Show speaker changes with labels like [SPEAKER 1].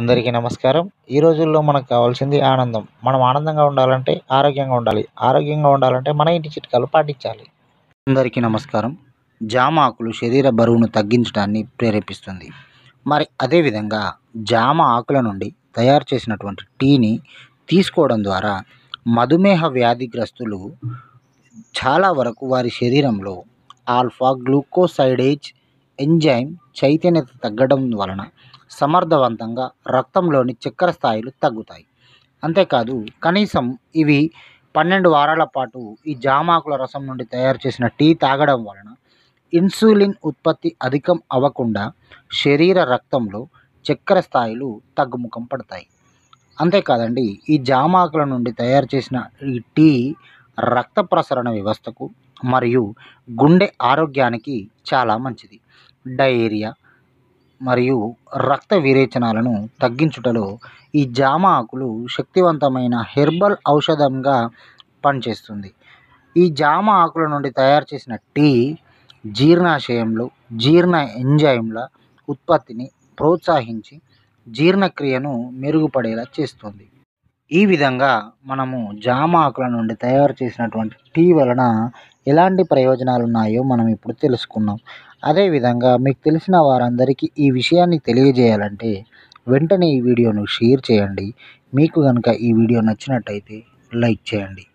[SPEAKER 1] అందరికీ నమస్కారం ఈ రోజుల్లో మనకు కావాల్సింది ఆనందం మనం ఆనందంగా ఉండాలంటే ఆరోగ్యంగా ఉండాలి ఆరోగ్యంగా ఉండాలంటే మన ఇంటి చిట్కాలు పాటించాలి అందరికీ నమస్కారం జామ ఆకులు శరీర బరువును తగ్గించడాన్ని ప్రేరేపిస్తుంది మరి అదేవిధంగా జామ ఆకుల నుండి తయారు చేసినటువంటి టీని తీసుకోవడం ద్వారా మధుమేహ వ్యాధిగ్రస్తులు చాలా వరకు వారి శరీరంలో ఆల్ఫా గ్లూకోసైడేజ్ ఎంజైమ్ చైతన్యత తగ్గడం వలన సమర్థవంతంగా రక్తంలోని చక్కెర స్థాయిలు తగ్గుతాయి అంతేకాదు కనీసం ఇవి పన్నెండు వారాల పాటు ఈ జామాకుల రసం నుండి తయారు చేసిన టీ తాగడం వలన ఇన్సులిన్ ఉత్పత్తి అధికం అవ్వకుండా శరీర రక్తంలో చక్కెర స్థాయిలు తగ్గుముఖం పడతాయి అంతేకాదండి ఈ జామాకుల నుండి తయారు చేసిన ఈ టీ రక్త ప్రసరణ వ్యవస్థకు మరియు గుండె ఆరోగ్యానికి చాలా మంచిది డైరియా మరియు రక్త విరేచనాలను తగ్గించుటలో ఈ జామ ఆకులు శక్తివంతమైన హెర్బల్ ఔషధంగా పనిచేస్తుంది ఈ జామ ఆకుల నుండి తయారు చేసిన టీ జీర్ణాశయంలో జీర్ణ ఎంజైమ్ల ఉత్పత్తిని ప్రోత్సహించి జీర్ణక్రియను మెరుగుపడేలా చేస్తుంది ఈ విధంగా మనము జామ ఆకుల నుండి తయారు చేసినటువంటి టీ వలన ఎలాంటి ప్రయోజనాలు ఉన్నాయో మనం ఇప్పుడు తెలుసుకున్నాం అదేవిధంగా మీకు తెలిసిన వారందరికీ ఈ విషయాన్ని తెలియజేయాలంటే వెంటనే ఈ వీడియోను షేర్ చేయండి మీకు కనుక ఈ వీడియో నచ్చినట్టయితే లైక్ చేయండి